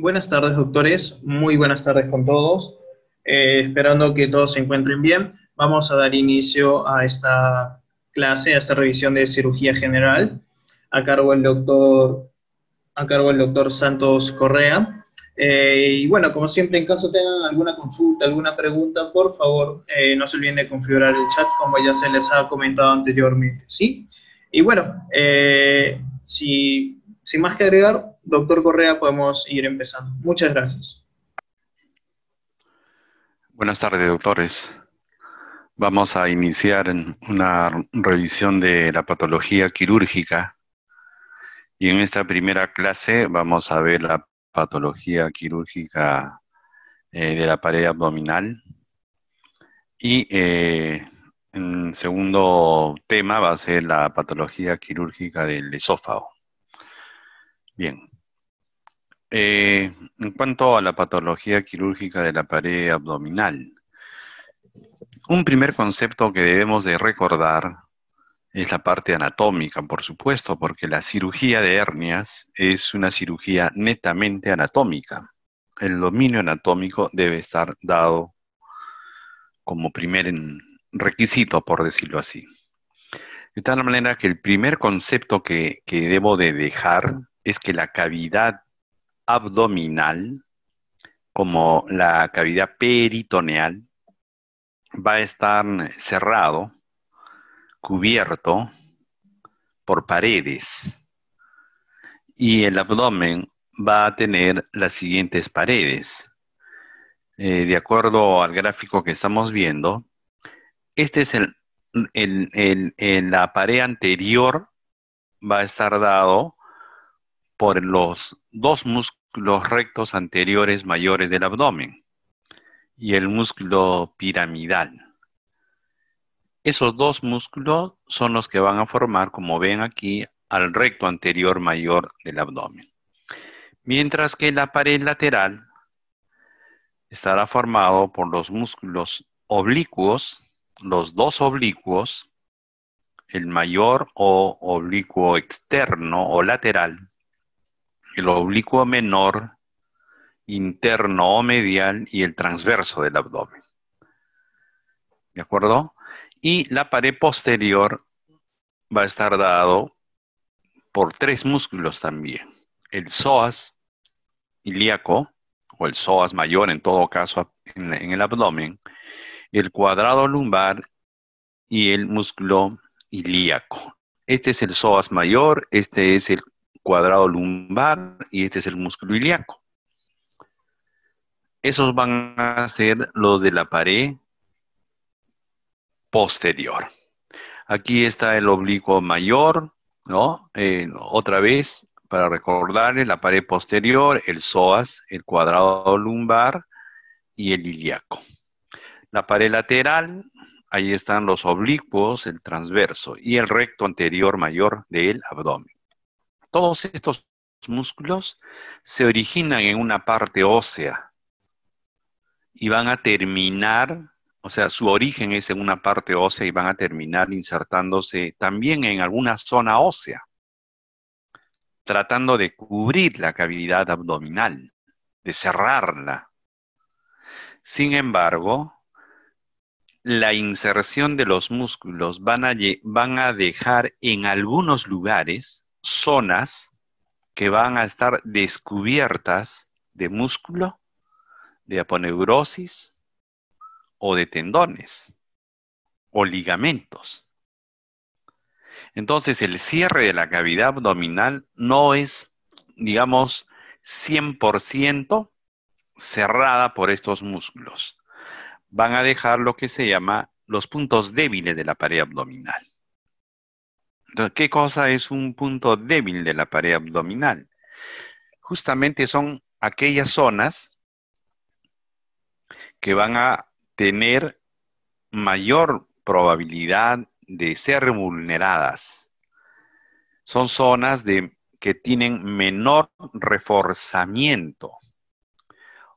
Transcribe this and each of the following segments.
Buenas tardes, doctores. Muy buenas tardes con todos. Eh, esperando que todos se encuentren bien, vamos a dar inicio a esta clase, a esta revisión de cirugía general, a cargo del doctor, a cargo del doctor Santos Correa. Eh, y bueno, como siempre, en caso tengan alguna consulta, alguna pregunta, por favor, eh, no se olviden de configurar el chat, como ya se les ha comentado anteriormente, ¿sí? Y bueno, sin más que agregar, Doctor Correa, podemos ir empezando. Muchas gracias. Buenas tardes, doctores. Vamos a iniciar una revisión de la patología quirúrgica. Y en esta primera clase vamos a ver la patología quirúrgica eh, de la pared abdominal. Y el eh, segundo tema va a ser la patología quirúrgica del esófago. Bien, eh, en cuanto a la patología quirúrgica de la pared abdominal, un primer concepto que debemos de recordar es la parte anatómica, por supuesto, porque la cirugía de hernias es una cirugía netamente anatómica. El dominio anatómico debe estar dado como primer requisito, por decirlo así. De tal manera que el primer concepto que, que debo de dejar es que la cavidad abdominal, como la cavidad peritoneal, va a estar cerrado, cubierto por paredes. Y el abdomen va a tener las siguientes paredes. Eh, de acuerdo al gráfico que estamos viendo, este es el, la pared anterior va a estar dado por los dos, músculos, los rectos anteriores mayores del abdomen y el músculo piramidal. Esos dos músculos son los que van a formar, como ven aquí, al recto anterior mayor del abdomen. Mientras que la pared lateral estará formado por los músculos oblicuos, los dos oblicuos, el mayor o oblicuo externo o lateral el oblicuo menor, interno o medial y el transverso del abdomen. ¿De acuerdo? Y la pared posterior va a estar dado por tres músculos también. El psoas ilíaco, o el psoas mayor en todo caso en, el abdomen, el cuadrado lumbar y el músculo ilíaco. Este es el psoas mayor, este es el cuadrado lumbar y este es el músculo ilíaco. Esos van a ser los de la pared posterior. Aquí está el oblicuo mayor, ¿no? Eh, otra vez, para recordarles, la pared posterior, el psoas, el cuadrado lumbar y el ilíaco. La pared lateral, ahí están los oblicuos, el transverso y el recto anterior mayor del abdomen. Todos estos músculos se originan en una parte ósea y van a terminar, o sea, su origen es en una parte ósea y van a terminar insertándose también en alguna zona ósea, tratando de cubrir la cavidad abdominal, de cerrarla. Sin embargo, la inserción de los músculos van a, van a dejar en algunos lugares zonas que van a estar descubiertas de músculo, de aponeurosis o de tendones o ligamentos. Entonces, el cierre de la cavidad abdominal no es, digamos, 100% cerrada por estos músculos. Van a dejar lo que se llama los puntos débiles de la pared abdominal. Entonces, ¿qué cosa es un punto débil de la pared abdominal? Justamente son aquellas zonas que van a tener mayor probabilidad de ser vulneradas. Son zonas que tienen menor reforzamiento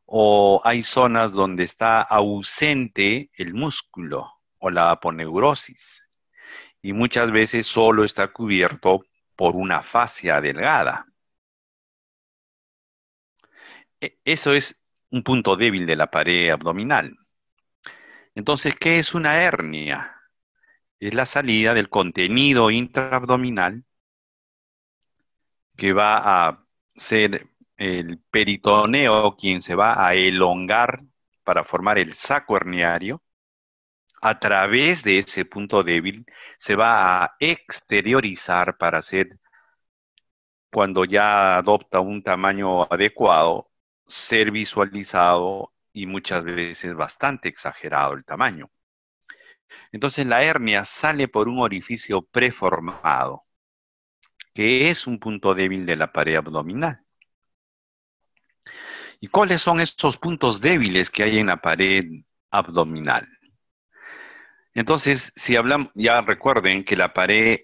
o hay zonas donde está ausente el músculo o la aponeurosis y muchas veces solo está cubierto por una fascia delgada. E, eso es un punto débil de la pared abdominal. Entonces, ¿qué es una hernia? Es la salida del contenido intraabdominal que va a ser el peritoneo quien se va a elongar para formar el saco herniario a través de ese punto débil se va a exteriorizar para ser, cuando ya adopta un tamaño adecuado, ser visualizado y muchas veces bastante exagerado el tamaño. Entonces la hernia sale por un orificio preformado, que es un punto débil de la pared abdominal. ¿Y cuáles son estos puntos débiles que hay en la pared abdominal? Entonces, si hablamos, ya recuerden que la pared,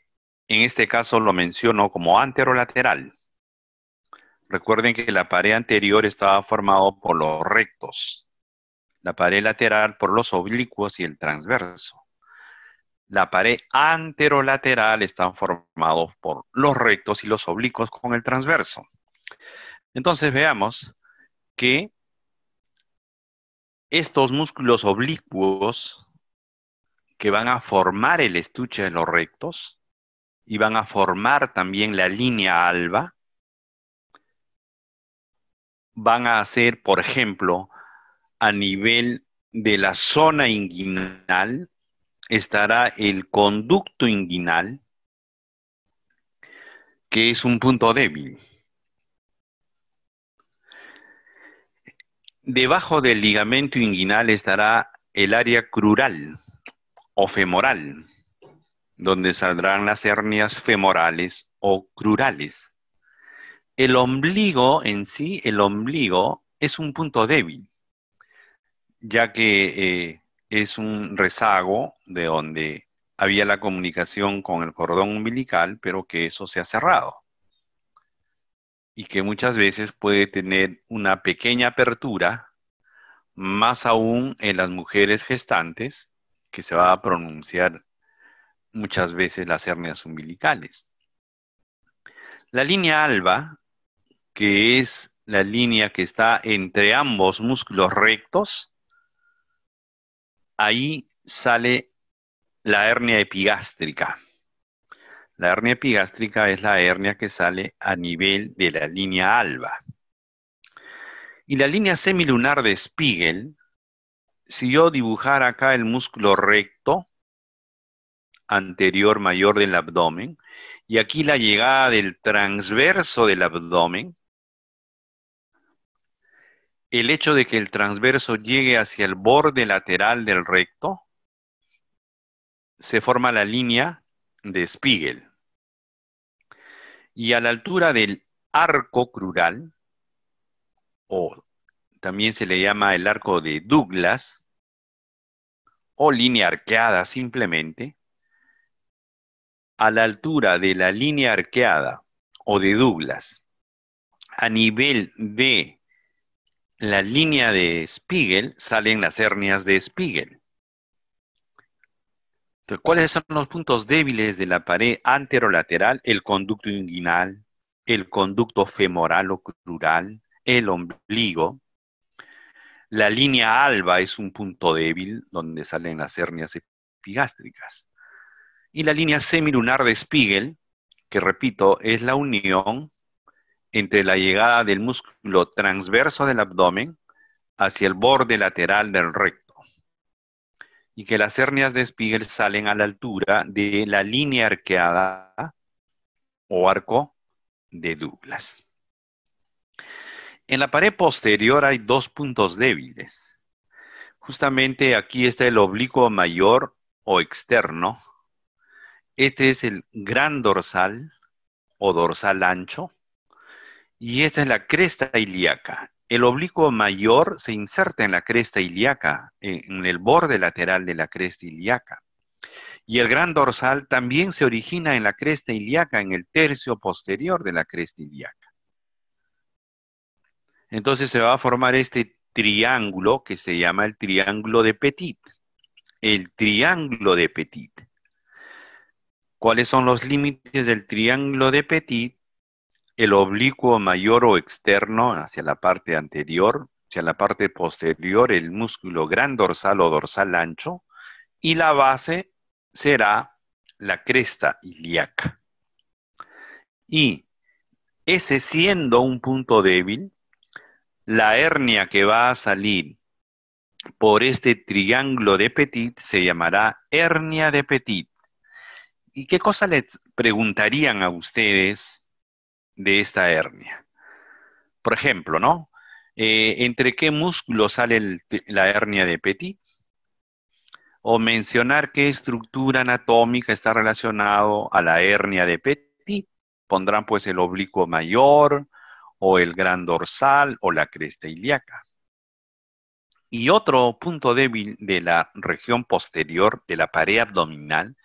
en este caso lo menciono como anterolateral. Recuerden que la pared anterior estaba formado por los rectos, la pared lateral por los oblicuos y el transverso. La pared anterolateral está formada por los rectos y los oblicuos con el transverso. Entonces veamos que estos músculos oblicuos que van a formar el estuche de los rectos y van a formar también la línea alba. Van a hacer, por ejemplo, a nivel de la zona inguinal estará el conducto inguinal, que es un punto débil. Debajo del ligamento inguinal estará el área crural o femoral, donde saldrán las hernias femorales o crurales. El ombligo en sí, el ombligo es un punto débil, ya que eh, es un rezago de donde había la comunicación con el cordón umbilical, pero que eso se ha cerrado y que muchas veces puede tener una pequeña apertura, más aún en las mujeres gestantes, que se va a pronunciar muchas veces las hernias umbilicales. La línea alba, que es la línea que está entre ambos músculos rectos, ahí sale la hernia epigástrica. La hernia epigástrica es la hernia que sale a nivel de la línea alba. Y la línea semilunar de Spiegel, si yo dibujara acá el músculo recto, anterior mayor del abdomen, y aquí la llegada del transverso del abdomen, el hecho de que el transverso llegue hacia el borde lateral del recto, se forma la línea de Spiegel. Y a la altura del arco crural, o también se le llama el arco de Douglas o línea arqueada simplemente, a la altura de la línea arqueada o de Douglas a nivel de la línea de Spiegel salen las hernias de Spiegel. ¿Cuáles son los puntos débiles de la pared anterolateral? El conducto inguinal, el conducto femoral o crural, el ombligo, la línea alba es un punto débil donde salen las hernias epigástricas. Y la línea semilunar de Spiegel, que repito, es la unión entre la llegada del músculo transverso del abdomen hacia el borde lateral del recto. Y que las hernias de Spiegel salen a la altura de la línea arqueada o arco de Douglas. En la pared posterior hay dos puntos débiles. Justamente aquí está el oblicuo mayor o externo. Este es el gran dorsal o dorsal ancho. Y esta es la cresta ilíaca. El oblicuo mayor se inserta en la cresta ilíaca, en el borde lateral de la cresta ilíaca. Y el gran dorsal también se origina en la cresta ilíaca, en el tercio posterior de la cresta ilíaca. Entonces se va a formar este triángulo que se llama el triángulo de Petit. El triángulo de Petit. ¿Cuáles son los límites del triángulo de Petit? El oblicuo mayor o externo hacia la parte anterior, hacia la parte posterior, el músculo gran dorsal o dorsal ancho, y la base será la cresta ilíaca. Y ese siendo un punto débil, la hernia que va a salir por este triángulo de Petit se llamará hernia de Petit. ¿Y qué cosa les preguntarían a ustedes de esta hernia? Por ejemplo, ¿no? Eh, ¿Entre qué músculo sale la hernia de Petit? O mencionar qué estructura anatómica está relacionado a la hernia de Petit. Pondrán pues el oblicuo mayor, o el gran dorsal o la cresta ilíaca. Y otro punto débil de la región posterior de la pared abdominal,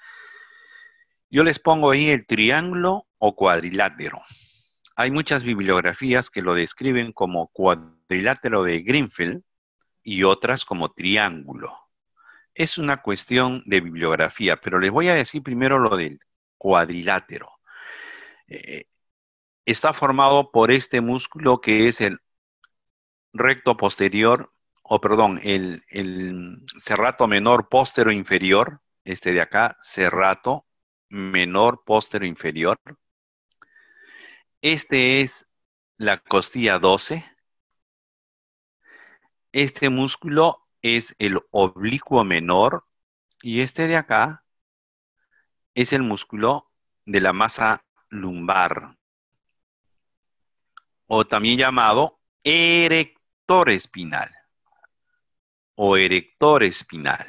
yo les pongo ahí el triángulo o cuadrilátero. Hay muchas bibliografías que lo describen como cuadrilátero de Greenfield y otras como triángulo. Es una cuestión de bibliografía, pero les voy a decir primero lo del cuadrilátero. Eh, está formado por este músculo que es el recto posterior, o perdón, el, cerrato menor póstero inferior, este de acá, cerrato menor póstero inferior. Este es la costilla 12. Este músculo es el oblicuo menor y este de acá es el músculo de la masa lumbar o también llamado erector espinal o erector espinal.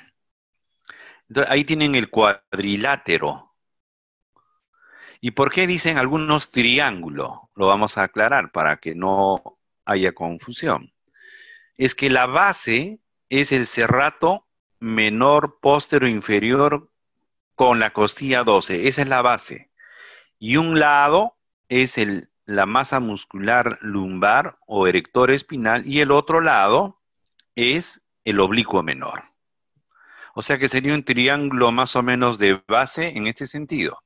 ahí tienen el cuadrilátero. ¿Y por qué dicen algunos triángulo? Lo vamos a aclarar para que no haya confusión. Es que la base es el cerrato menor postero inferior con la costilla 12. Esa es la base. Y un lado es el la masa muscular lumbar o erector espinal y el otro lado es el oblicuo menor. O sea que sería un triángulo más o menos de base en este sentido.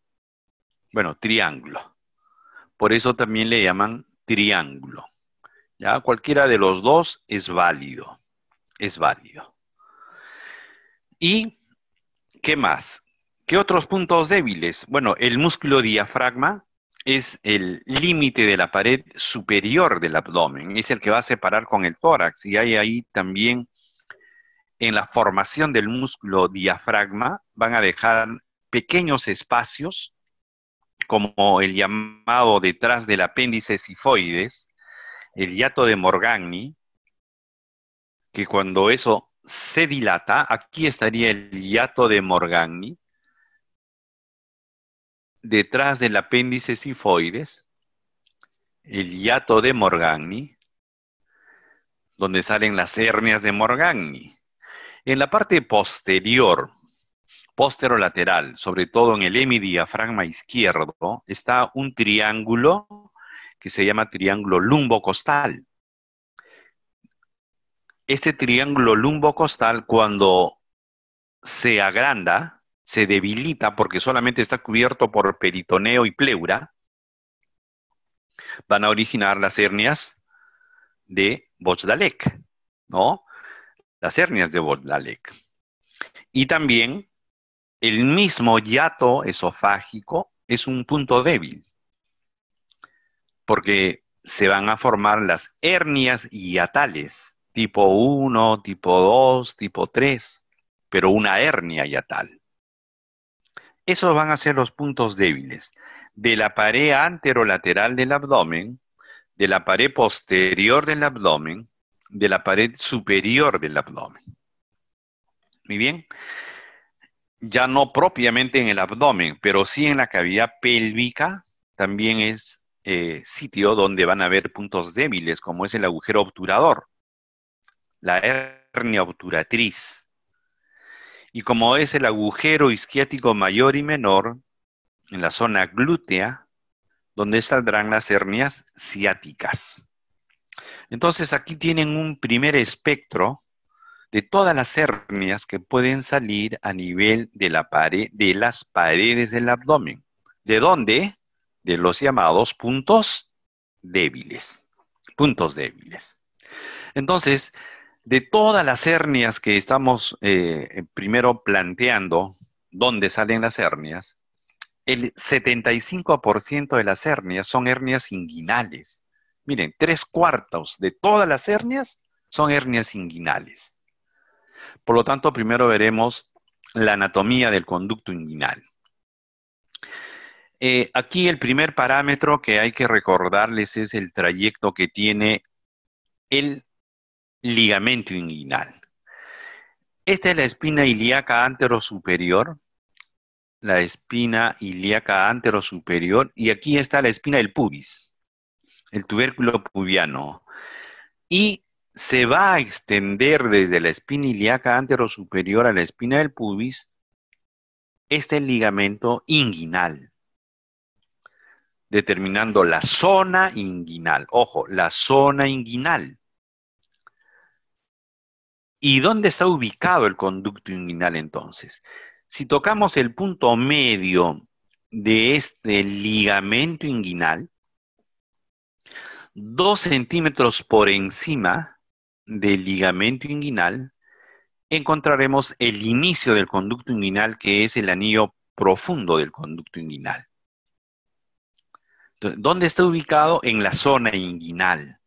Bueno, triángulo. Por eso también le llaman triángulo. ¿Ya? Cualquiera de los dos es válido. Es válido. ¿Y qué más? ¿Qué otros puntos débiles? Bueno, el músculo diafragma es el límite de la pared superior del abdomen, es el que va a separar con el tórax y hay ahí también en la formación del músculo diafragma van a dejar pequeños espacios como el llamado detrás del apéndice sifoides, el hiato de Morgagni, que cuando eso se dilata, aquí estaría el hiato de Morgagni, detrás del apéndice sifoides, el hiato de Morgagni, donde salen las hernias de Morgagni. En la parte posterior, posterolateral, sobre todo en el hemidiafragma izquierdo, está un triángulo que se llama triángulo lumbocostal. Este triángulo lumbocostal, cuando se agranda, se debilita porque solamente está cubierto por peritoneo y pleura, van a originar las hernias de Bochdalek, ¿no? Las hernias de Bochdalek. Y también el mismo hiato esofágico es un punto débil, porque se van a formar las hernias hiatales, tipo 1, tipo 2, tipo 3, pero una hernia hiatal. Esos van a ser los puntos débiles de la pared anterolateral del abdomen, de la pared posterior del abdomen, de la pared superior del abdomen. Muy bien. Ya no propiamente en el abdomen, pero sí en la cavidad pélvica, también es eh, sitio donde van a haber puntos débiles, como es el agujero obturador, la hernia obturatriz, y como es el agujero isquiático mayor y menor en la zona glútea, donde saldrán las hernias ciáticas. Entonces aquí tienen un primer espectro de todas las hernias que pueden salir a nivel de, las paredes del abdomen. ¿De dónde? De los llamados puntos débiles. Puntos débiles. Entonces, de todas las hernias que estamos eh, primero planteando, dónde salen las hernias, el 75% de las hernias son hernias inguinales. Miren, tres cuartos de todas las hernias son hernias inguinales. Por lo tanto, primero veremos la anatomía del conducto inguinal. Eh, aquí el primer parámetro que hay que recordarles es el trayecto que tiene el ligamento inguinal. Esta es la espina ilíaca anterosuperior, la espina ilíaca anterosuperior, y aquí está la espina del pubis, el tubérculo pubiano. Y se va a extender desde la espina ilíaca anterosuperior a la espina del pubis este ligamento inguinal, determinando la zona inguinal. Ojo, la zona inguinal. ¿Y dónde está ubicado el conducto inguinal entonces? Si tocamos el punto medio de este ligamento inguinal, dos centímetros por encima del ligamento inguinal, encontraremos el inicio del conducto inguinal, que es el anillo profundo del conducto inguinal. ¿Dónde está ubicado? En la zona inguinal.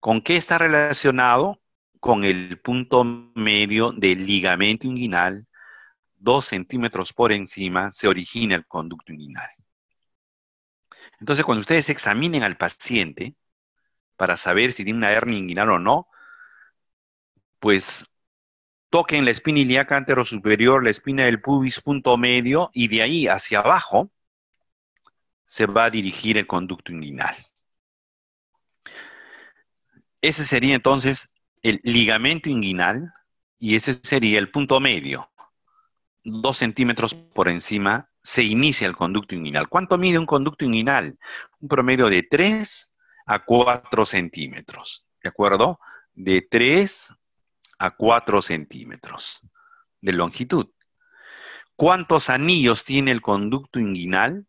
¿Con qué está relacionado? con el punto medio del ligamento inguinal, dos centímetros por encima, se origina el conducto inguinal. Entonces, cuando ustedes examinen al paciente para saber si tiene una hernia inguinal o no, pues toquen la espina ilíaca anterosuperior, superior, la espina del pubis punto medio y de ahí hacia abajo se va a dirigir el conducto inguinal. Ese sería entonces el ligamento inguinal y ese sería el punto medio. Dos centímetros por encima se inicia el conducto inguinal. ¿Cuánto mide un conducto inguinal? Un promedio de 3 a 4 centímetros, ¿de acuerdo? De 3 a 4 centímetros de longitud. ¿Cuántos anillos tiene el conducto inguinal?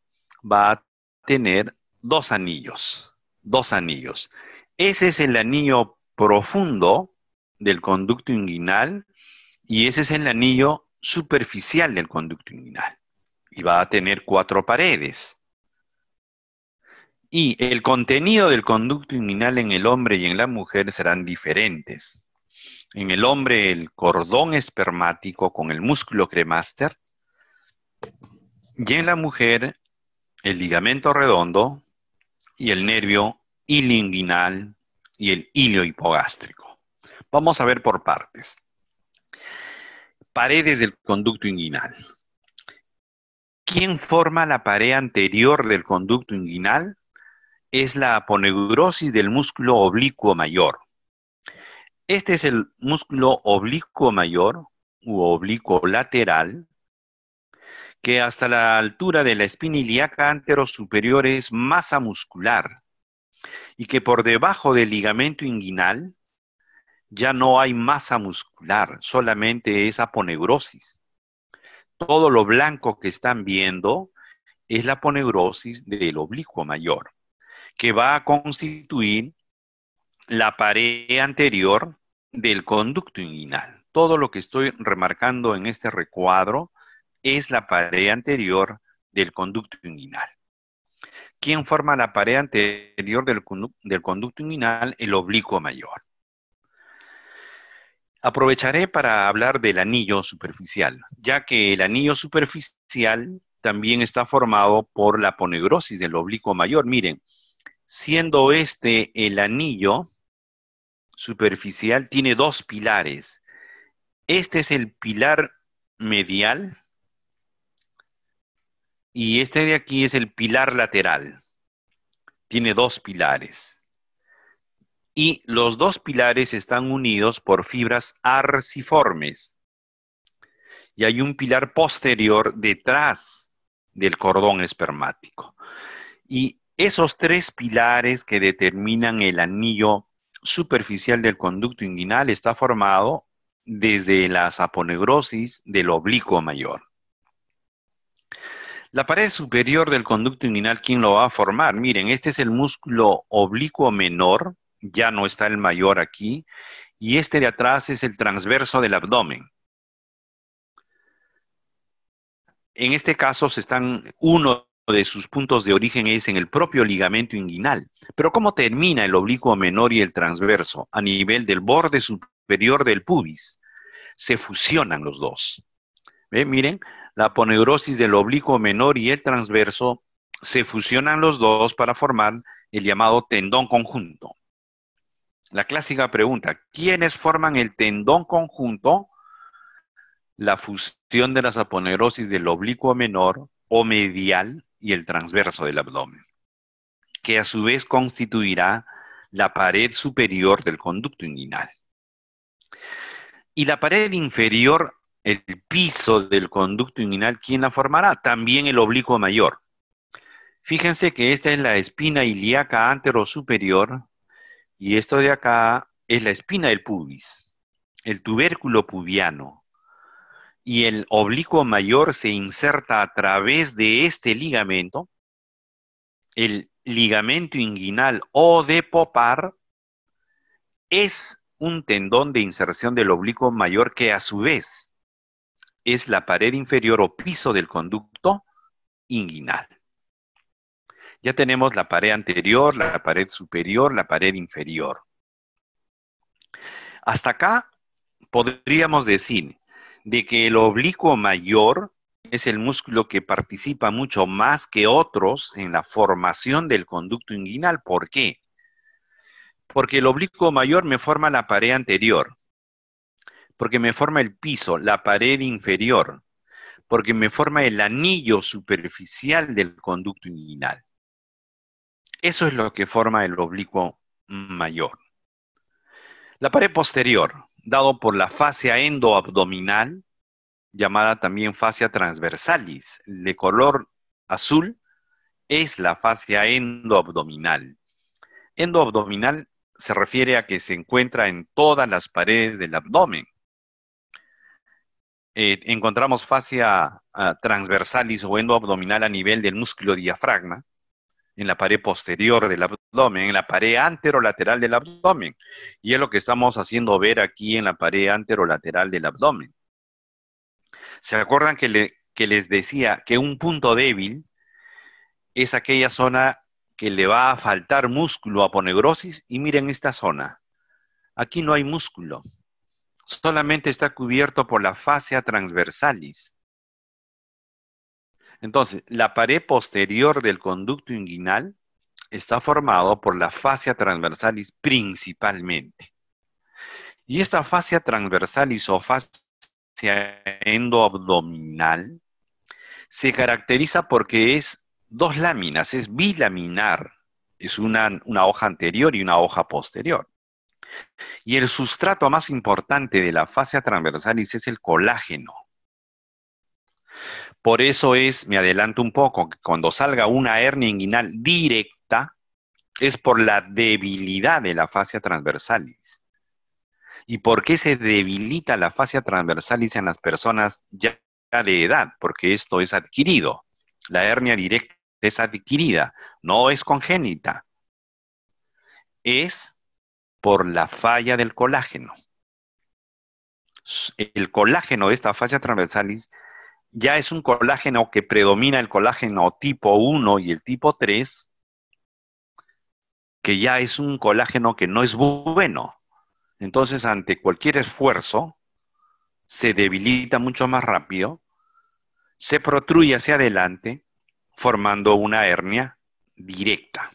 Va a tener dos anillos, dos anillos. Ese es el anillo profundo del conducto inguinal y ese es el anillo superficial del conducto inguinal. Y va a tener cuatro paredes. Y el contenido del conducto inguinal en el hombre y en la mujer serán diferentes. En el hombre el cordón espermático con el músculo cremaster y en la mujer el ligamento redondo y el nervio ilinguinal y el hilo hipogástrico. Vamos a ver por partes. Paredes del conducto inguinal. ¿Quién forma la pared anterior del conducto inguinal? Es la aponeurosis del músculo oblicuo mayor. Este es el músculo oblicuo mayor u oblicuo lateral que hasta la altura de la espina ilíaca antero es masa muscular y que por debajo del ligamento inguinal ya no hay masa muscular, solamente es aponeurosis. Todo lo blanco que están viendo es la aponeurosis del oblicuo mayor, que va a constituir la pared anterior del conducto inguinal. Todo lo que estoy remarcando en este recuadro es la pared anterior del conducto inguinal. ¿Quién forma la pared anterior del, conducto inguinal, el oblicuo mayor. Aprovecharé para hablar del anillo superficial, ya que el anillo superficial también está formado por la ponegrosis del oblicuo mayor. Miren, siendo este el anillo superficial, tiene dos pilares. Este es el pilar medial y este de aquí es el pilar lateral. Tiene dos pilares. Y los dos pilares están unidos por fibras arciformes. Y hay un pilar posterior detrás del cordón espermático. Y esos tres pilares que determinan el anillo superficial del conducto inguinal está formado desde la saponegrosis del oblicuo mayor. La pared superior del conducto inguinal, ¿quién lo va a formar? Miren, este es el músculo oblicuo menor, ya no está el mayor aquí, y este de atrás es el transverso del abdomen. En este caso se están, uno de sus puntos de origen es en el propio ligamento inguinal. Pero ¿cómo termina el oblicuo menor y el transverso? A nivel del borde superior del pubis. Se fusionan los dos. Miren, la aponeurosis del oblicuo menor y el transverso se fusionan los dos para formar el llamado tendón conjunto. La clásica pregunta, ¿quiénes forman el tendón conjunto? La fusión de las aponeurosis del oblicuo menor o medial y el transverso del abdomen, que a su vez constituirá la pared superior del conducto inguinal. Y la pared inferior el piso del conducto inguinal, ¿quién la formará? También el oblicuo mayor. Fíjense que esta es la espina ilíaca anterosuperior y esto de acá es la espina del pubis, el tubérculo pubiano. Y el oblicuo mayor se inserta a través de este ligamento, el ligamento inguinal o de popar, es un tendón de inserción del oblicuo mayor que a su vez es la pared inferior o piso del conducto inguinal. Ya tenemos la pared anterior, la pared superior, la pared inferior. Hasta acá podríamos decir de que el oblicuo mayor es el músculo que participa mucho más que otros en la formación del conducto inguinal. ¿Por qué? Porque el oblicuo mayor me forma la pared anterior, porque me forma el piso, la pared inferior, porque me forma el anillo superficial del conducto inguinal. Eso es lo que forma el oblicuo mayor. La pared posterior, dado por la fascia endoabdominal, llamada también fascia transversalis, de color azul, es la fascia endoabdominal. Endoabdominal se refiere a que se encuentra en todas las paredes del abdomen, eh, encontramos fascia transversal ah, transversalis o abdominal a nivel del músculo diafragma, en la pared posterior del abdomen, en la pared anterolateral del abdomen. Y es lo que estamos haciendo ver aquí en la pared anterolateral del abdomen. ¿Se acuerdan que, les decía que un punto débil es aquella zona que le va a faltar músculo a Y miren esta zona. Aquí no hay músculo, solamente está cubierto por la fascia transversalis. Entonces, la pared posterior del conducto inguinal está formado por la fascia transversalis principalmente. Y esta fascia transversalis o fascia endoabdominal se caracteriza porque es dos láminas, es bilaminar, es una, una hoja anterior y una hoja posterior. Y el sustrato más importante de la fascia transversalis es el colágeno. Por eso es, me adelanto un poco, que cuando salga una hernia inguinal directa, es por la debilidad de la fascia transversalis. ¿Y por qué se debilita la fascia transversalis en las personas ya de edad? Porque esto es adquirido. La hernia directa es adquirida, no es congénita. Es por la falla del colágeno. El colágeno de esta fascia transversalis ya es un colágeno que predomina el colágeno tipo 1 y el tipo 3, que ya es un colágeno que no es bueno. Entonces, ante cualquier esfuerzo, se debilita mucho más rápido, se protruye hacia adelante, formando una hernia directa.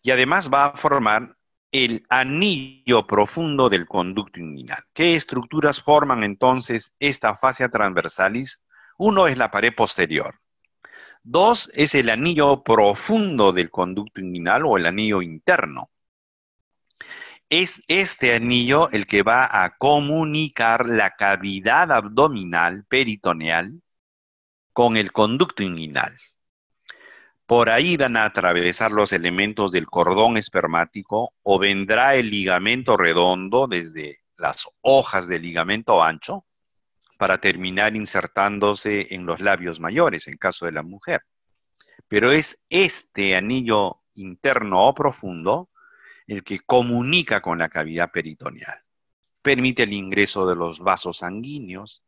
Y además va a formar el anillo profundo del conducto inguinal. ¿Qué estructuras forman entonces esta fascia transversalis? Uno es la pared posterior. Dos es el anillo profundo del conducto inguinal o el anillo interno. Es este anillo el que va a comunicar la cavidad abdominal peritoneal con el conducto inguinal. Por ahí van a atravesar los elementos del cordón espermático o vendrá el ligamento redondo desde las hojas del ligamento ancho para terminar insertándose en los labios mayores en caso de la mujer. Pero es este anillo interno o profundo el que comunica con la cavidad peritoneal. Permite el ingreso de los vasos sanguíneos,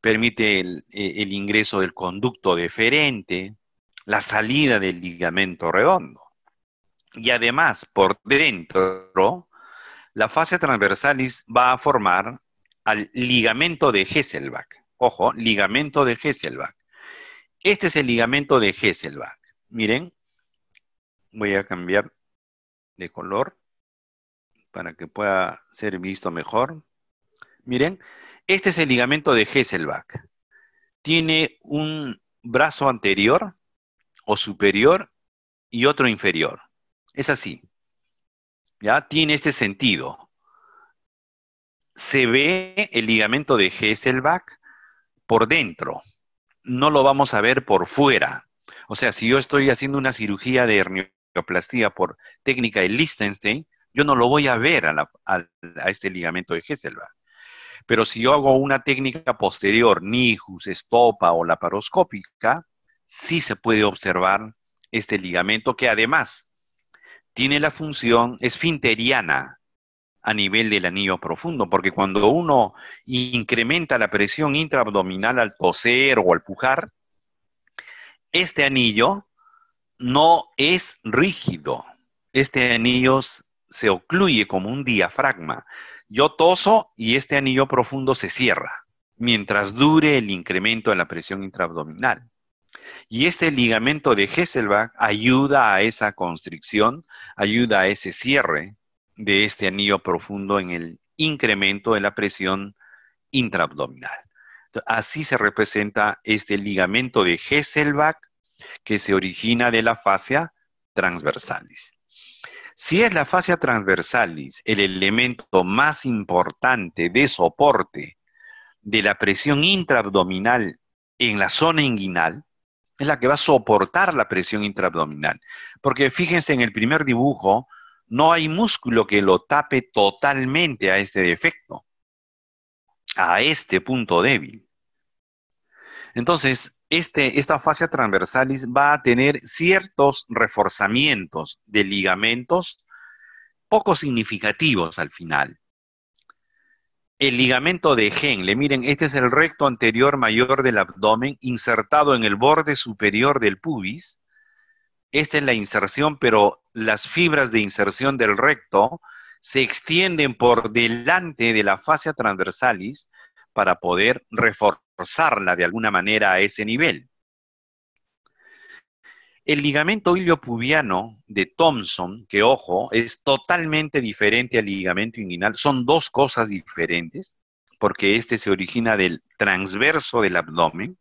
permite el, eh, el ingreso del conducto deferente, la salida del ligamento redondo. Y además, por dentro, la fase transversalis va a formar al ligamento de Hesselbach. Ojo, ligamento de Hesselbach. Este es el ligamento de Hesselbach. Miren, voy a cambiar de color para que pueda ser visto mejor. Miren, este es el ligamento de Hesselbach. Tiene un brazo anterior o superior y otro inferior. Es así. ¿Ya? Tiene este sentido. Se ve el ligamento de Hesselbach por dentro. No lo vamos a ver por fuera. O sea, si yo estoy haciendo una cirugía de hernioplastía por técnica de Liechtenstein, yo no lo voy a ver a, este ligamento de Hesselbach. Pero si yo hago una técnica posterior, nijus, estopa o laparoscópica, sí se puede observar este ligamento que además tiene la función esfinteriana a nivel del anillo profundo, porque cuando uno incrementa la presión intraabdominal al toser o al pujar, este anillo no es rígido, este anillo se ocluye como un diafragma. Yo toso y este anillo profundo se cierra mientras dure el incremento de la presión intraabdominal. Y este ligamento de Hesselbach ayuda a esa constricción, ayuda a ese cierre de este anillo profundo en el incremento de la presión intraabdominal. Así se representa este ligamento de Hesselbach que se origina de la fascia transversalis. Si es la fascia transversalis el elemento más importante de soporte de la presión intraabdominal en la zona inguinal, es la que va a soportar la presión intraabdominal. Porque fíjense en el primer dibujo, no hay músculo que lo tape totalmente a este defecto, a este punto débil. Entonces, este, esta fascia transversalis va a tener ciertos reforzamientos de ligamentos poco significativos al final. El ligamento de Henle, miren, este es el recto anterior mayor del abdomen insertado en el borde superior del pubis. Esta es la inserción, pero las fibras de inserción del recto se extienden por delante de la fascia transversalis para poder reforzarla de alguna manera a ese nivel. El ligamento iliopubiano de Thompson, que ojo, es totalmente diferente al ligamento inguinal, son dos cosas diferentes, porque este se origina del transverso del abdomen,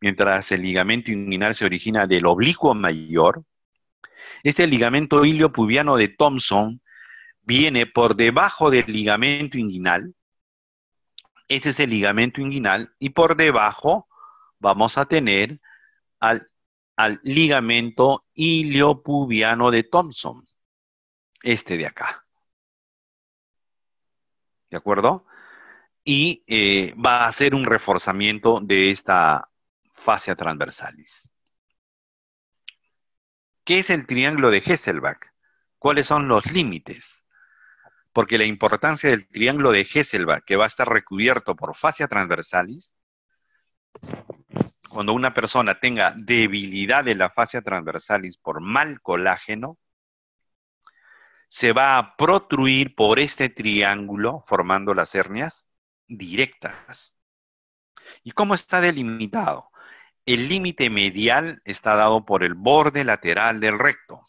mientras el ligamento inguinal se origina del oblicuo mayor. Este ligamento iliopubiano de Thompson viene por debajo del ligamento inguinal, ese es el ligamento inguinal, y por debajo vamos a tener al al ligamento iliopubiano de Thompson, este de acá. ¿De acuerdo? Y eh, va a ser un reforzamiento de esta fascia transversalis. ¿Qué es el triángulo de Hesselbach? ¿Cuáles son los límites? Porque la importancia del triángulo de Hesselbach, que va a estar recubierto por fascia transversalis, cuando una persona tenga debilidad de la fascia transversalis por mal colágeno, se va a protruir por este triángulo formando las hernias directas. ¿Y cómo está delimitado? El límite medial está dado por el borde lateral del recto,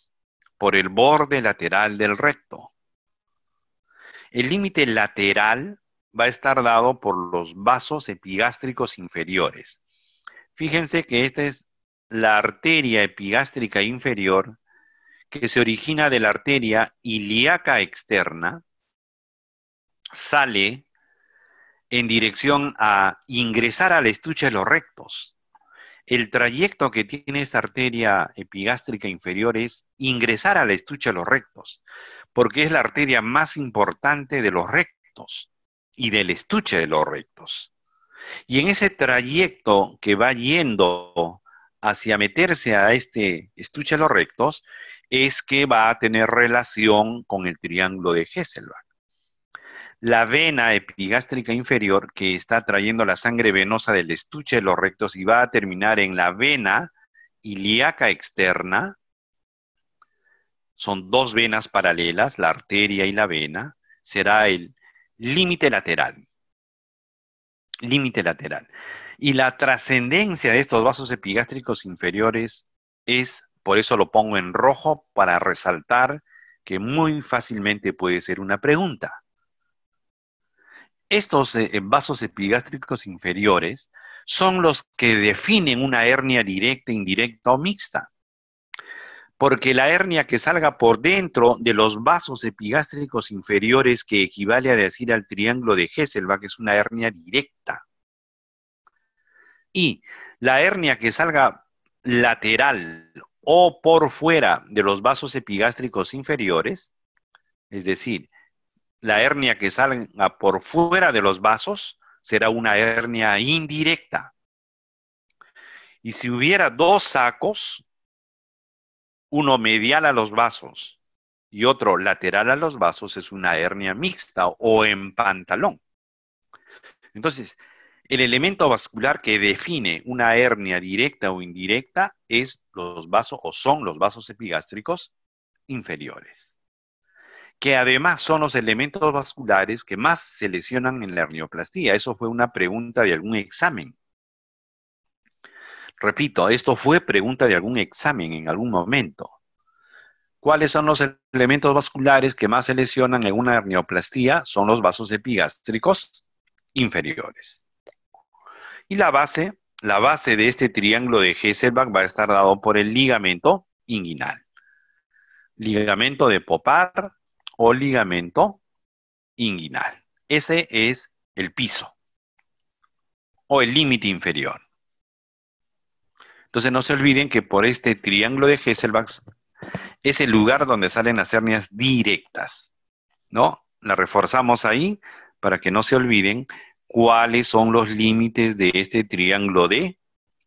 por el borde lateral del recto. El límite lateral va a estar dado por los vasos epigástricos inferiores, Fíjense que esta es la arteria epigástrica inferior que se origina de la arteria ilíaca externa, sale en dirección a ingresar al estuche de los rectos. El trayecto que tiene esta arteria epigástrica inferior es ingresar al estuche de los rectos, porque es la arteria más importante de los rectos y del estuche de los rectos. Y en ese trayecto que va yendo hacia meterse a este estuche de los rectos, es que va a tener relación con el triángulo de Hesselbach. La vena epigástrica inferior que está trayendo la sangre venosa del estuche de los rectos y va a terminar en la vena ilíaca externa, son dos venas paralelas, la arteria y la vena, será el límite lateral límite lateral. Y la trascendencia de estos vasos epigástricos inferiores es, por eso lo pongo en rojo, para resaltar que muy fácilmente puede ser una pregunta. Estos eh, eh, vasos epigástricos inferiores son los que definen una hernia directa, indirecta o mixta porque la hernia que salga por dentro de los vasos epigástricos inferiores, que equivale a decir al triángulo de Hesselbach, es una hernia directa. Y la hernia que salga lateral o por fuera de los vasos epigástricos inferiores, es decir, la hernia que salga por fuera de los vasos, será una hernia indirecta. Y si hubiera dos sacos, uno medial a los vasos y otro lateral a los vasos es una hernia mixta o en pantalón. Entonces, el elemento vascular que define una hernia directa o indirecta es los vasos o son los vasos epigástricos inferiores, que además son los elementos vasculares que más se lesionan en la hernioplastía. Eso fue una pregunta de algún examen Repito, esto fue pregunta de algún examen en algún momento. ¿Cuáles son los elementos vasculares que más se lesionan en una hernioplastía? Son los vasos epigástricos inferiores. Y la base, la base de este triángulo de Hesselbach va a estar dado por el ligamento inguinal. Ligamento de Popar o ligamento inguinal. Ese es el piso o el límite inferior. Entonces no se olviden que por este triángulo de Hesselbach es el lugar donde salen las hernias directas, ¿no? La reforzamos ahí para que no se olviden cuáles son los límites de este triángulo de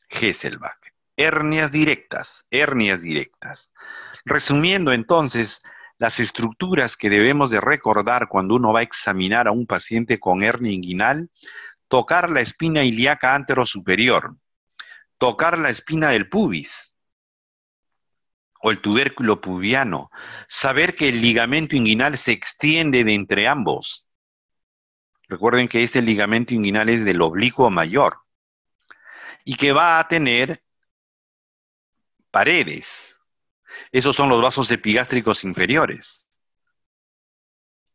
Hesselbach. Hernias directas, hernias directas. Resumiendo entonces, las estructuras que debemos de recordar cuando uno va a examinar a un paciente con hernia inguinal, tocar la espina ilíaca antero superior, tocar la espina del pubis o el tubérculo pubiano, saber que el ligamento inguinal se extiende de entre ambos. Recuerden que este ligamento inguinal es del oblicuo mayor y que va a tener paredes. Esos son los vasos epigástricos inferiores,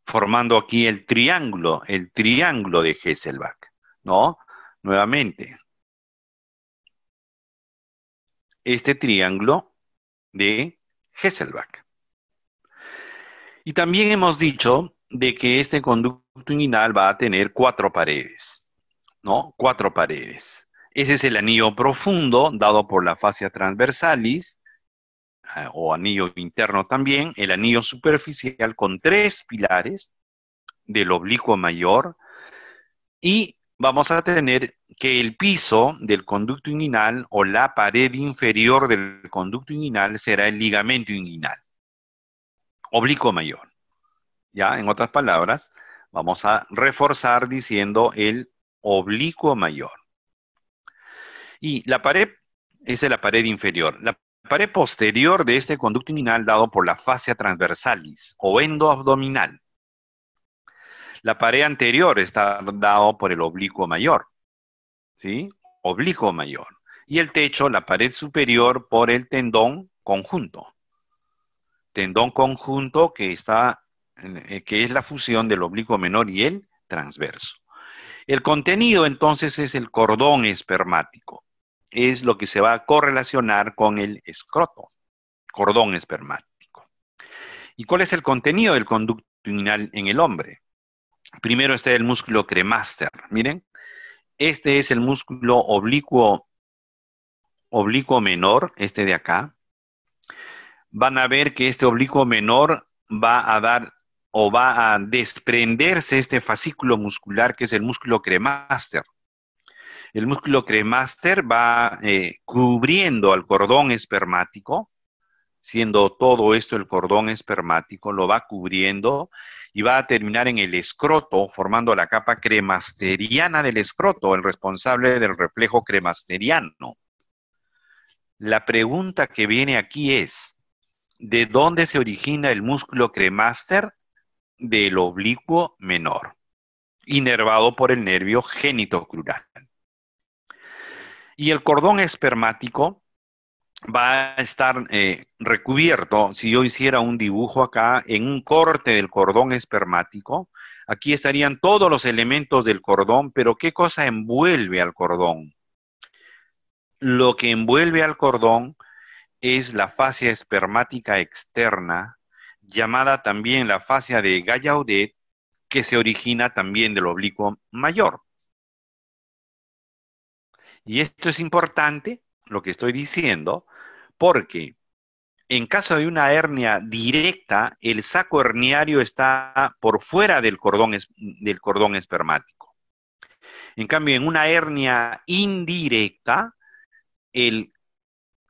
formando aquí el triángulo, el triángulo de Hesselbach, ¿no? Nuevamente, este triángulo de Hesselbach. Y también hemos dicho de que este conducto inguinal va a tener cuatro paredes, ¿no? Cuatro paredes. Ese es el anillo profundo dado por la fascia transversalis, eh, o anillo interno también, el anillo superficial con tres pilares del oblicuo mayor y vamos a tener que el piso del conducto inguinal o la pared inferior del conducto inguinal será el ligamento inguinal, oblicuo mayor. Ya, en otras palabras, vamos a reforzar diciendo el oblicuo mayor. Y la pared es la pared inferior. La pared posterior de este conducto inguinal dado por la fascia transversalis o endoabdominal la pared anterior está dado por el oblicuo mayor, ¿sí? Oblicuo mayor. Y el techo, la pared superior, por el tendón conjunto. Tendón conjunto que, eh, que es la fusión del oblicuo menor y el transverso. El contenido entonces es el cordón espermático. Es lo que se va a correlacionar con el escroto, cordón espermático. ¿Y cuál es el contenido del conducto inguinal en el hombre? Primero está el músculo cremaster. Miren, este es el músculo oblicuo, oblicuo menor, este de acá. Van a ver que este oblicuo menor va a dar o va a desprenderse este fascículo muscular que es el músculo cremaster. El músculo cremaster va eh, cubriendo al cordón espermático siendo todo esto el cordón espermático, lo va cubriendo y va a terminar en el escroto, formando la capa cremasteriana del escroto, el responsable del reflejo cremasteriano. La pregunta que viene aquí es, ¿de dónde se origina el músculo cremaster? Del oblicuo menor, inervado por el nervio genitocrural. Y el cordón espermático va a estar eh, recubierto, si yo hiciera un dibujo acá, en un corte del cordón espermático, aquí estarían todos los elementos del cordón, pero ¿qué cosa envuelve al cordón? Lo que envuelve al cordón es la fascia espermática externa, llamada también la fascia de Gallaudet, que se origina también del oblicuo mayor. Y esto es importante lo que estoy diciendo, porque en caso de una hernia directa, el saco herniario está por fuera del cordón, del cordón espermático. En cambio, en una hernia indirecta, el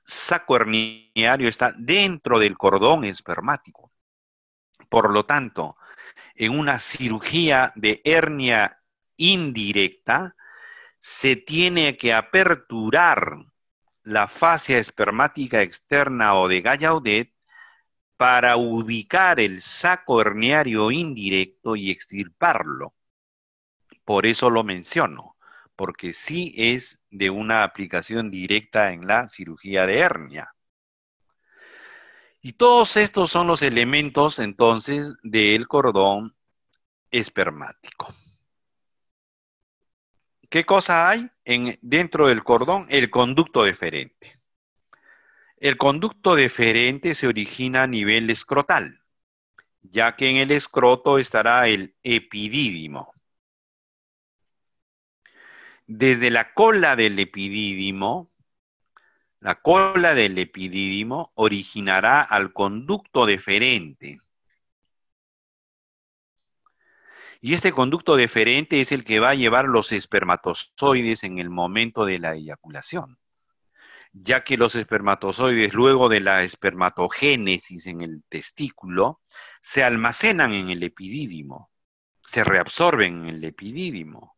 saco herniario está dentro del cordón espermático. Por lo tanto, en una cirugía de hernia indirecta, se tiene que aperturar la fascia espermática externa o de Gallaudet para ubicar el saco herniario indirecto y extirparlo. Por eso lo menciono, porque sí es de una aplicación directa en la cirugía de hernia. Y todos estos son los elementos entonces del cordón espermático. ¿Qué cosa hay en, dentro del cordón? El conducto deferente. El conducto deferente se origina a nivel escrotal, ya que en el escroto estará el epidídimo. Desde la cola del epidídimo, la cola del epidídimo originará al conducto deferente, Y este conducto deferente es el que va a llevar los espermatozoides en el momento de la eyaculación, ya que los espermatozoides luego de la espermatogénesis en el testículo se almacenan en el epidídimo, se reabsorben en el epidídimo,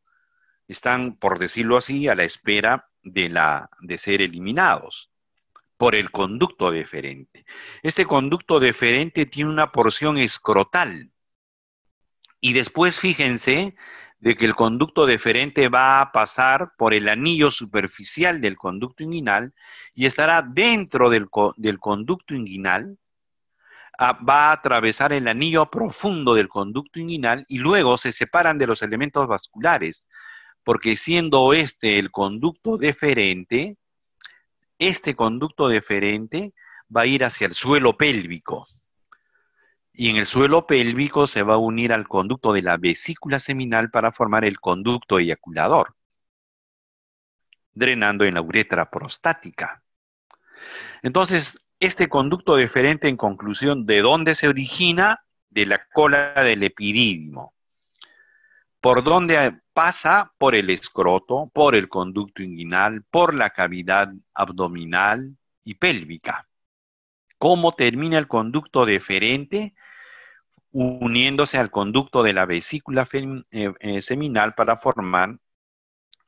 están, por decirlo así, a la espera de, la, de ser eliminados por el conducto deferente. Este conducto deferente tiene una porción escrotal y después fíjense de que el conducto deferente va a pasar por el anillo superficial del conducto inguinal y estará dentro del, del conducto inguinal, va a atravesar el anillo profundo del conducto inguinal y luego se separan de los elementos vasculares, porque siendo este el conducto deferente, este conducto deferente va a ir hacia el suelo pélvico y en el suelo pélvico se va a unir al conducto de la vesícula seminal para formar el conducto eyaculador, drenando en la uretra prostática. Entonces, este conducto deferente en conclusión, ¿de dónde se origina? De la cola del epidídimo. ¿Por dónde pasa? Por el escroto, por el conducto inguinal, por la cavidad abdominal y pélvica. ¿Cómo termina el conducto deferente? uniéndose al conducto de la vesícula eh, eh, seminal para formar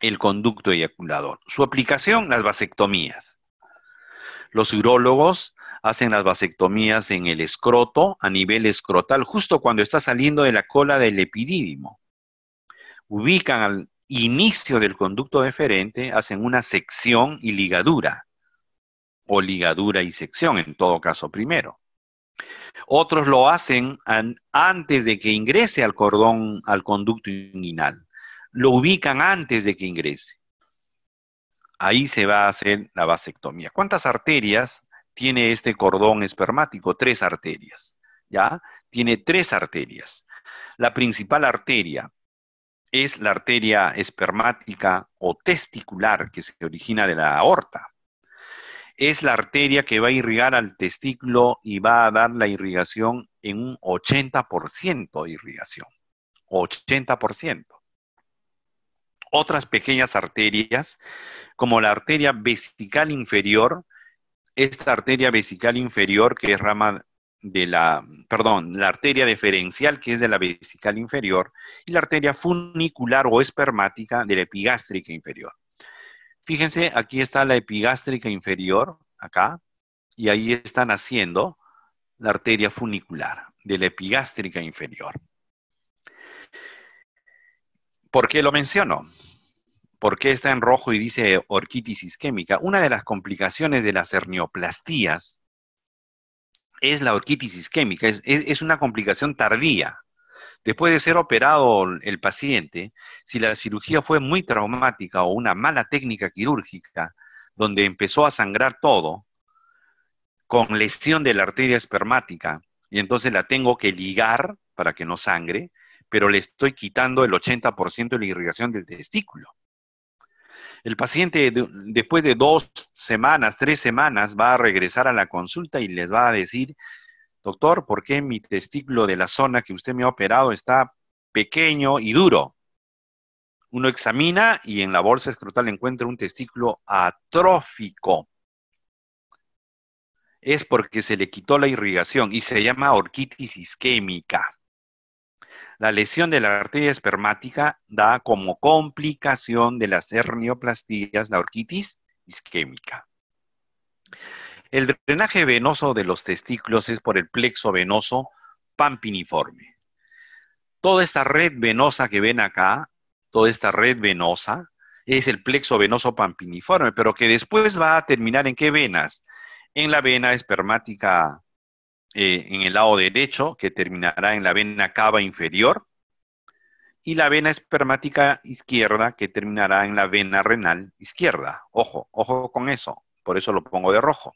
el conducto eyaculador. Su aplicación, las vasectomías. Los urólogos hacen las vasectomías en el escroto, a nivel escrotal, justo cuando está saliendo de la cola del epidídimo. Ubican al inicio del conducto deferente, hacen una sección y ligadura, o ligadura y sección en todo caso primero. Otros lo hacen antes de que ingrese al cordón, al conducto inguinal. Lo ubican antes de que ingrese. Ahí se va a hacer la vasectomía. ¿Cuántas arterias tiene este cordón espermático? Tres arterias. ¿Ya? Tiene tres arterias. La principal arteria es la arteria espermática o testicular que se origina de la aorta es la arteria que va a irrigar al testículo y va a dar la irrigación en un 80% de irrigación. 80%. Otras pequeñas arterias, como la arteria vesical inferior, esta arteria vesical inferior que es rama de la, perdón, la arteria deferencial que es de la vesical inferior y la arteria funicular o espermática de la epigástrica inferior. Fíjense, aquí está la epigástrica inferior, acá, y ahí está naciendo la arteria funicular de la epigástrica inferior. ¿Por qué lo menciono? ¿Por qué está en rojo y dice orquitis isquémica? Una de las complicaciones de las hernioplastías es la orquitis isquémica, es una complicación tardía. Después de ser operado el paciente, si la cirugía fue muy traumática o una mala técnica quirúrgica, donde empezó a sangrar todo, con lesión de la arteria espermática, y entonces la tengo que ligar para que no sangre, pero le estoy quitando el 80% de la irrigación del testículo. El paciente después de dos semanas, tres semanas, va a regresar a la consulta y les va a decir doctor, ¿por qué mi testículo de la zona que usted me ha operado está pequeño y duro? Uno examina y en la bolsa escrotal encuentra un testículo atrófico. Es porque se le quitó la irrigación y se llama orquitis isquémica. La lesión de la arteria espermática da como complicación de las hernioplastías la orquitis isquémica. El drenaje venoso de los testículos es por el plexo venoso pampiniforme. Toda esta red venosa que ven acá, toda esta red venosa, es el plexo venoso pampiniforme, pero que después va a terminar en qué venas? En la vena espermática eh, en el lado derecho, que terminará en la vena cava inferior, y la vena espermática izquierda, que terminará en la vena renal izquierda. Ojo, ojo con eso, por eso lo pongo de rojo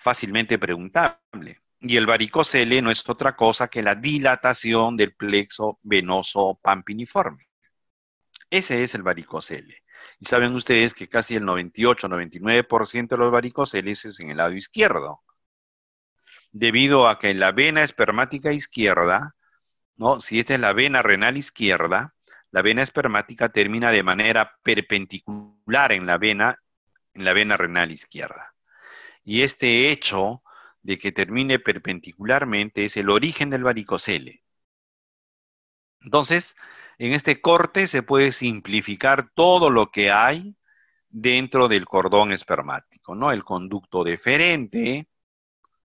fácilmente preguntable. Y el varicocele no es otra cosa que la dilatación del plexo venoso pampiniforme. Ese es el varicocele. Y saben ustedes que casi el 98-99% de los varicoceles es en el lado izquierdo. Debido a que en la vena espermática izquierda, ¿no? si esta es la vena renal izquierda, la vena espermática termina de manera perpendicular en la vena, en la vena renal izquierda. Y este hecho de que termine perpendicularmente es el origen del varicocele. Entonces, en este corte se puede simplificar todo lo que hay dentro del cordón espermático, ¿no? El conducto deferente,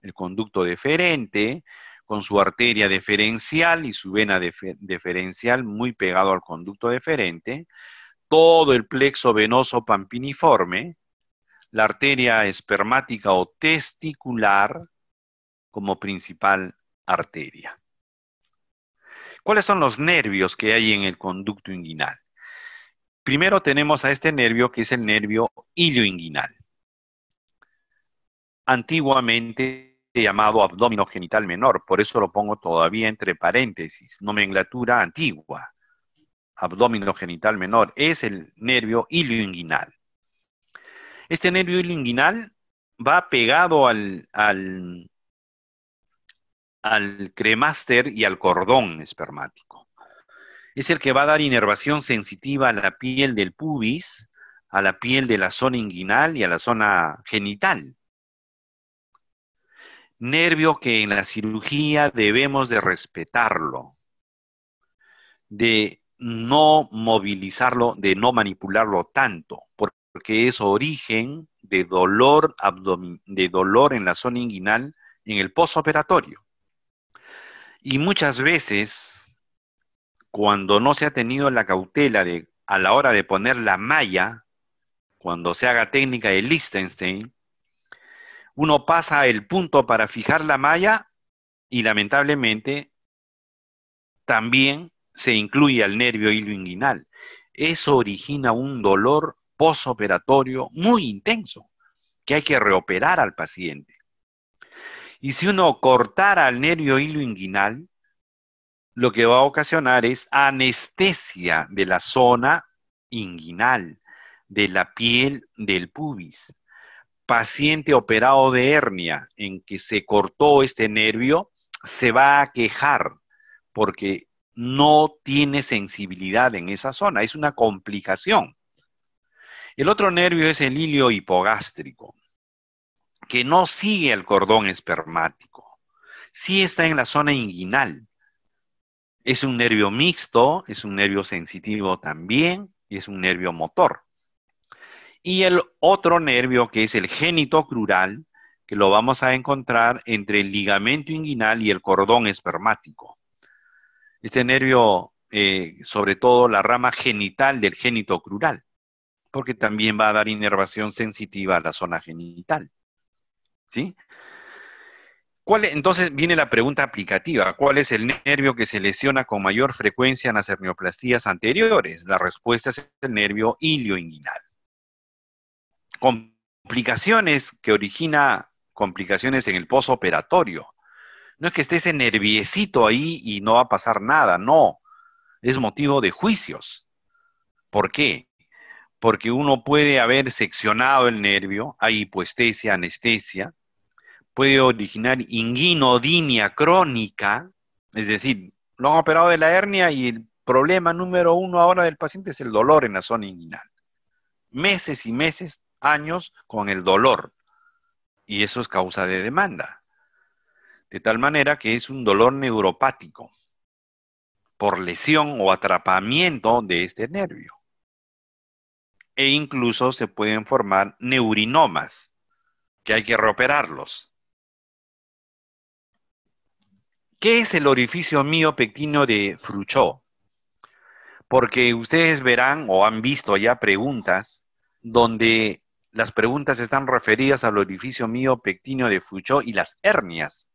el conducto deferente con su arteria deferencial y su vena deferencial muy pegado al conducto deferente, todo el plexo venoso pampiniforme, la arteria espermática o testicular como principal arteria. ¿Cuáles son los nervios que hay en el conducto inguinal? Primero tenemos a este nervio que es el nervio ilioinguinal, antiguamente llamado abdomen genital menor, por eso lo pongo todavía entre paréntesis, nomenclatura antigua. Abdomen genital menor es el nervio ilioinguinal. Este nervio inguinal va pegado al, al, cremaster y al cordón espermático. Es el que va a dar inervación sensitiva a la piel del pubis, a la piel de la zona inguinal y a la zona genital. Nervio que en la cirugía debemos de respetarlo, de no movilizarlo, de no manipularlo tanto porque es origen de dolor, de dolor en la zona inguinal en el postoperatorio. Y muchas veces, cuando no se ha tenido la cautela de, a la hora de poner la malla, cuando se haga técnica de Liechtenstein, uno pasa el punto para fijar la malla y lamentablemente también se incluye al nervio hilo inguinal. Eso origina un dolor posoperatorio muy intenso, que hay que reoperar al paciente. Y si uno cortara el nervio hilo inguinal, lo que va a ocasionar es anestesia de la zona inguinal, de la piel del pubis. Paciente operado de hernia en que se cortó este nervio se va a quejar porque no tiene sensibilidad en esa zona, es una complicación. El otro nervio es el hilio hipogástrico, que no sigue el cordón espermático. Sí está en la zona inguinal. Es un nervio mixto, es un nervio sensitivo también, y es un nervio motor. Y el otro nervio, que es el génito crural, que lo vamos a encontrar entre el ligamento inguinal y el cordón espermático. Este nervio, eh, sobre todo la rama genital del génito crural porque también va a dar inervación sensitiva a la zona genital. ¿Sí? ¿Cuál, e-? entonces viene la pregunta aplicativa. ¿Cuál es el nervio que se lesiona con mayor frecuencia en las hernioplastías anteriores? La respuesta es el nervio ilioinguinal. Complicaciones que origina complicaciones en el posoperatorio. No es que esté ese nerviecito ahí y no va a pasar nada, no. Es motivo de juicios. ¿Por qué? porque uno puede haber seccionado el nervio, hay hipoestesia, anestesia, puede originar inguinodinia crónica, es decir, lo han operado de la hernia y el problema número uno ahora del paciente es el dolor en la zona inguinal. Meses y meses, años con el dolor. Y eso es causa de demanda. De tal manera que es un dolor neuropático por lesión o atrapamiento de este nervio e incluso se pueden formar neurinomas, que hay que reoperarlos. ¿Qué es el orificio mío miopectino de Fruchó? Porque ustedes verán o han visto ya preguntas donde las preguntas están referidas al orificio mío miopectino de Fruchó y las hernias.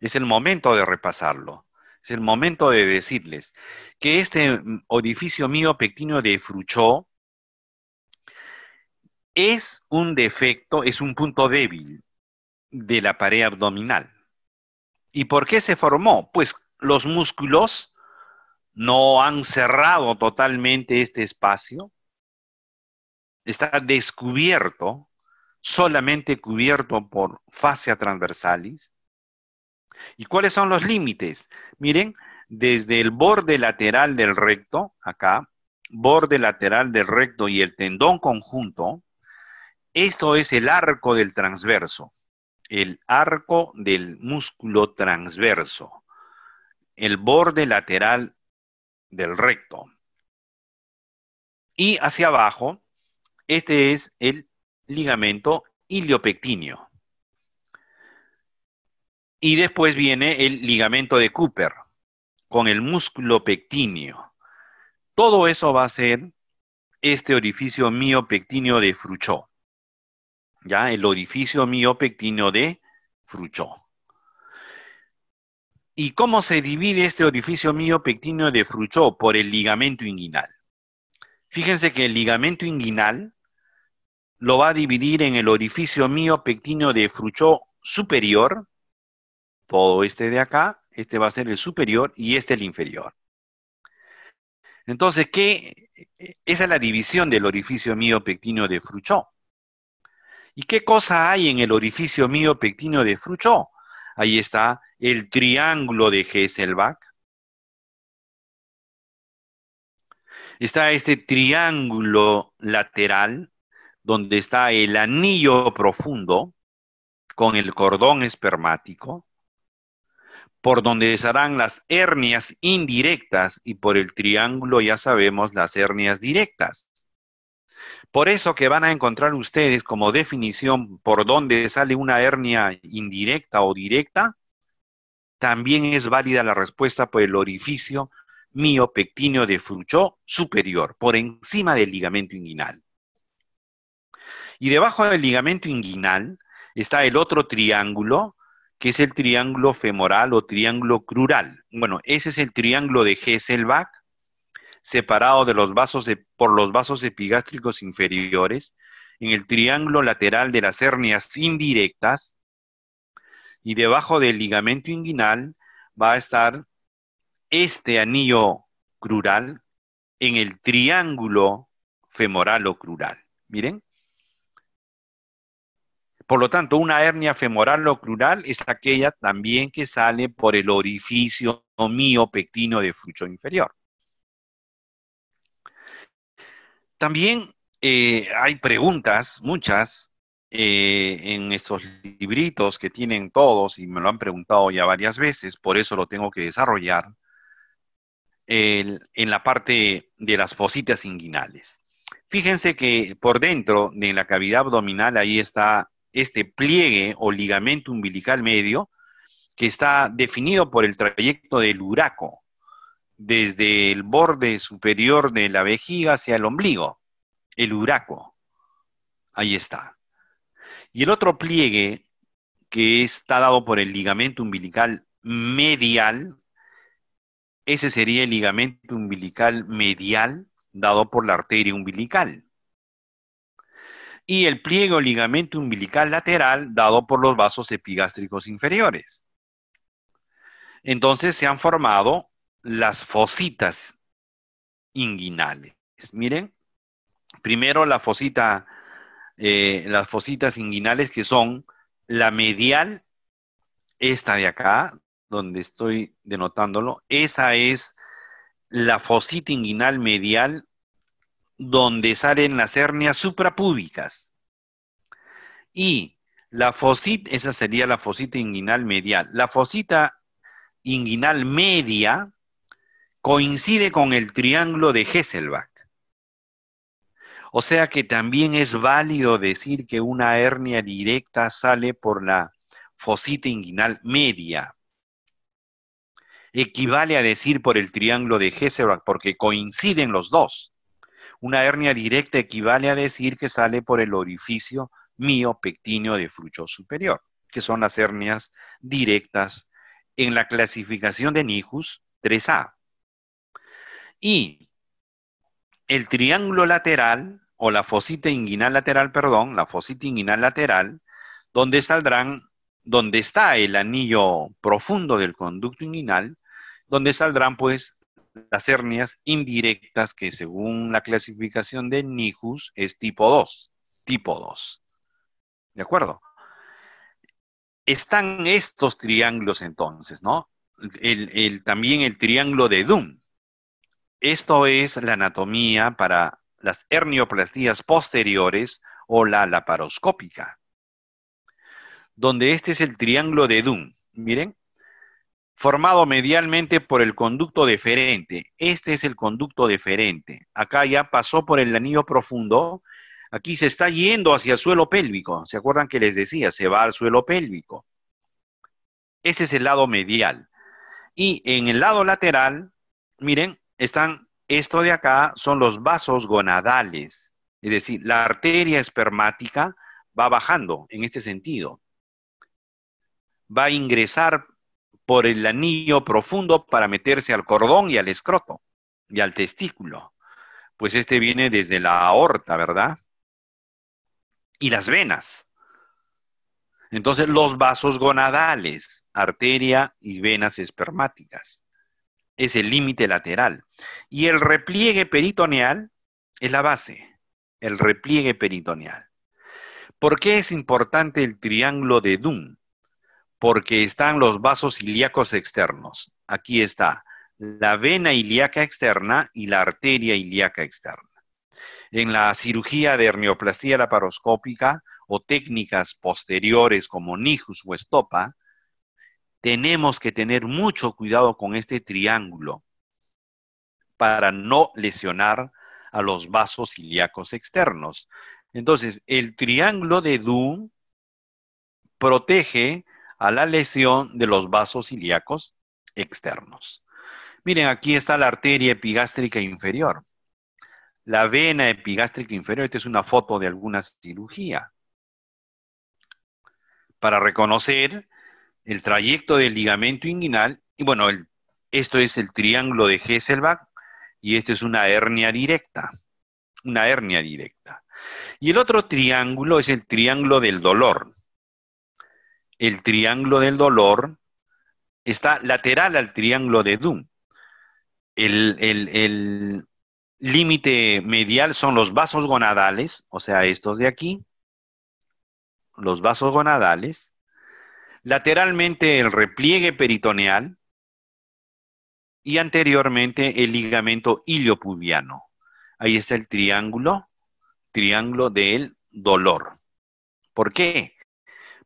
Es el momento de repasarlo. Es el momento de decirles que este orificio mío miopectino de Fruchó, es un defecto, es un punto débil de la pared abdominal. ¿Y por qué se formó? Pues los músculos no han cerrado totalmente este espacio, está descubierto, solamente cubierto por fascia transversalis. ¿Y cuáles son los límites? Miren, desde el borde lateral del recto, acá, borde lateral del recto y el tendón conjunto, esto es el arco del transverso, el arco del músculo transverso, el borde lateral del recto. Y hacia abajo, este es el ligamento iliopectíneo. Y después viene el ligamento de Cooper con el músculo pectíneo. Todo eso va a ser este orificio miopectíneo de Fruchot ya el orificio miopectíneo de Fruchó. ¿Y cómo se divide este orificio miopectíneo de Fruchó? Por el ligamento inguinal. Fíjense que el ligamento inguinal lo va a dividir en el orificio miopectíneo de Fruchó superior, todo este de acá, este va a ser el superior y este el inferior. Entonces, ¿qué? esa es la división del orificio miopectíneo de Fruchot. ¿Y qué cosa hay en el orificio mío de Fruchot? Ahí está el triángulo de Hesselbach. Está este triángulo lateral donde está el anillo profundo con el cordón espermático, por donde estarán las hernias indirectas y por el triángulo ya sabemos las hernias directas. Por eso que van a encontrar ustedes como definición por dónde sale una hernia indirecta o directa, también es válida la respuesta por el orificio miopectíneo de fruchó superior, por encima del ligamento inguinal. Y debajo del ligamento inguinal está el otro triángulo, que es el triángulo femoral o triángulo crural. Bueno, ese es el triángulo de Hesselbach, separado de los vasos por los vasos epigástricos inferiores, en el triángulo lateral de las hernias indirectas y debajo del ligamento inguinal va a estar este anillo crural en el triángulo femoral o crural. Miren. Por lo tanto, una hernia femoral o crural es aquella también que sale por el orificio miopectino de frucho inferior. También eh, hay preguntas, muchas, eh, en estos libritos que tienen todos y me lo han preguntado ya varias veces, por eso lo tengo que desarrollar, en la parte de las fositas inguinales. Fíjense que por dentro de la cavidad abdominal ahí está este pliegue o ligamento umbilical medio que está definido por el trayecto del huraco, desde el borde superior de la vejiga hacia el ombligo, el huraco. Ahí está. Y el otro pliegue, que está dado por el ligamento umbilical medial, ese sería el ligamento umbilical medial dado por la arteria umbilical. Y el pliegue o ligamento umbilical lateral dado por los vasos epigástricos inferiores. Entonces se han formado las fositas inguinales. Miren, primero la fosita, eh, las fositas inguinales que son la medial, esta de acá, donde estoy denotándolo, esa es la fosita inguinal medial donde salen las hernias suprapúbicas. Y la fosita, esa sería la fosita inguinal medial. La fosita inguinal media coincide con el triángulo de Hesselbach. O sea que también es válido decir que una hernia directa sale por la fosita inguinal media. Equivale a decir por el triángulo de Hesselbach, porque coinciden los dos. Una hernia directa equivale a decir que sale por el orificio miopectíneo de frucho superior, que son las hernias directas en la clasificación de Nijus 3A. Y el triángulo lateral, o la fosita inguinal lateral, perdón, la fosita inguinal lateral, donde saldrán, donde está el anillo profundo del conducto inguinal, donde saldrán pues las hernias indirectas que según la clasificación de Nijus es tipo 2, tipo 2. ¿De acuerdo? Están estos triángulos entonces, ¿no? El, también el triángulo de Doom, esto es la anatomía para las hernioplastías posteriores o la laparoscópica, donde este es el triángulo de Dunn. Miren, formado medialmente por el conducto deferente. Este es el conducto deferente. Acá ya pasó por el anillo profundo. Aquí se está yendo hacia el suelo pélvico. ¿Se acuerdan que les decía? Se va al suelo pélvico. Ese es el lado medial. Y en el lado lateral, miren, están, esto de acá son los vasos gonadales, es decir, la arteria espermática va bajando en este sentido. Va a ingresar por el anillo profundo para meterse al cordón y al escroto y al testículo. Pues este viene desde la aorta, ¿verdad? Y las venas. Entonces, los vasos gonadales, arteria y venas espermáticas es el límite lateral. Y el repliegue peritoneal es la base, el repliegue peritoneal. ¿Por qué es importante el triángulo de Dunn? Porque están los vasos ilíacos externos. Aquí está la vena ilíaca externa y la arteria ilíaca externa. En la cirugía de hernioplastia laparoscópica o técnicas posteriores como Nijus o estopa, tenemos que tener mucho cuidado con este triángulo para no lesionar a los vasos ilíacos externos. Entonces, el triángulo de Du protege a la lesión de los vasos ilíacos externos. Miren, aquí está la arteria epigástrica inferior. La vena epigástrica inferior, esta es una foto de alguna cirugía. Para reconocer el trayecto del ligamento inguinal, y bueno, esto es el triángulo de Hesselbach, y esto es una hernia directa, una hernia directa. Y el otro triángulo es el triángulo del dolor. El triángulo del dolor está lateral al triángulo de Doom. El límite medial son los vasos gonadales, o sea, estos de aquí, los vasos gonadales, lateralmente el repliegue peritoneal y anteriormente el ligamento iliopubiano. Ahí está el triángulo, triángulo del dolor. ¿Por qué?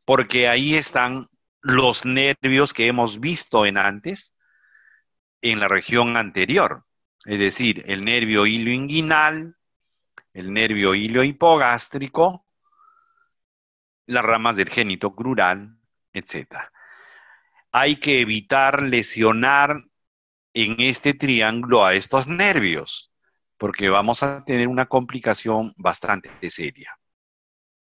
Porque ahí están los nervios que hemos visto en antes, en la región anterior, es decir, el nervio ilioinguinal, el nervio iliohipogástrico, las ramas del génito crural, etc. Hay que evitar lesionar en este triángulo a estos nervios, porque vamos a tener una complicación bastante seria.